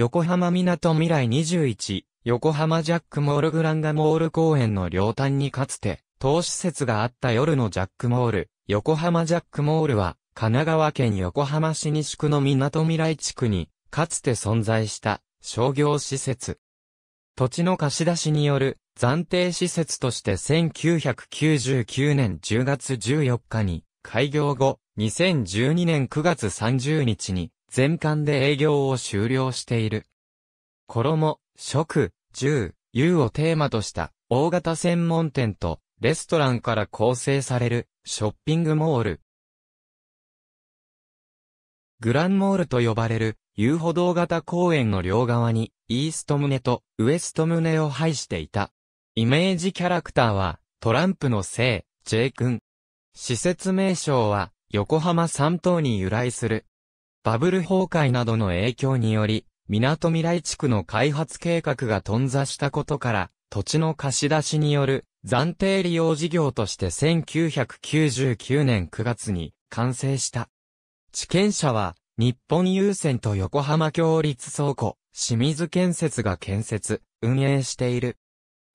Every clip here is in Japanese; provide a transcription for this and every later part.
横浜港未来21、横浜ジャックモールグランガモール公園の両端にかつて、当施設があった夜のジャックモール、横浜ジャックモールは、神奈川県横浜市西区の港未来地区に、かつて存在した商業施設。土地の貸し出しによる暫定施設として1999年10月14日に開業後、2012年9月30日に全館で営業を終了している。衣、食、住、遊をテーマとした大型専門店とレストランから構成されるショッピングモール。グランモールと呼ばれる遊歩道型公園の両側にイースト胸とウエスト胸を配していた。イメージキャラクターはトランプの聖、J 君。施設名称は横浜三島に由来するバブル崩壊などの影響により、港未来地区の開発計画が頓挫したことから、土地の貸し出しによる暫定利用事業として1999年9月に完成した。地権者は、日本郵船と横浜共立倉庫、清水建設が建設、運営している。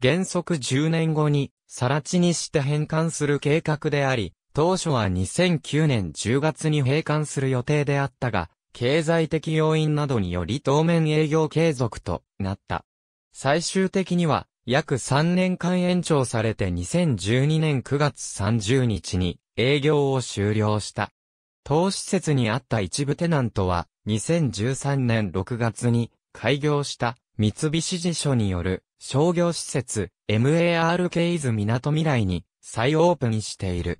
原則10年後に、更地にして返還する計画であり、当初は2009年10月に閉館する予定であったが、経済的要因などにより当面営業継続となった。最終的には約3年間延長されて2012年9月30日に営業を終了した。当施設にあった一部テナントは2013年6月に開業した三菱地所による商業施設 MARK 伊豆港未来に再オープンしている。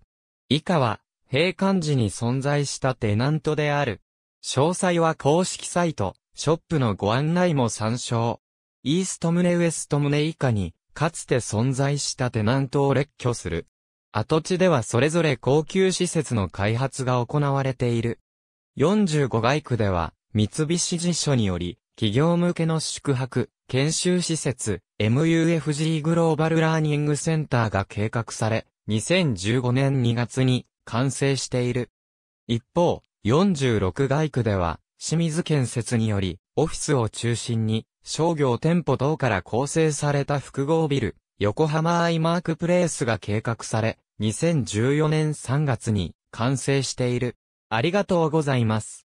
以下は、閉館時に存在したテナントである。詳細は公式サイト、ショップのご案内も参照。イーストムネウエストムネ以下に、かつて存在したテナントを列挙する。跡地ではそれぞれ高級施設の開発が行われている。45街区では、三菱地所により、企業向けの宿泊、研修施設、MUFG グローバルラーニングセンターが計画され、2015年2月に完成している。一方、46街区では、清水建設により、オフィスを中心に、商業店舗等から構成された複合ビル、横浜アイマークプレイスが計画され、2014年3月に完成している。ありがとうございます。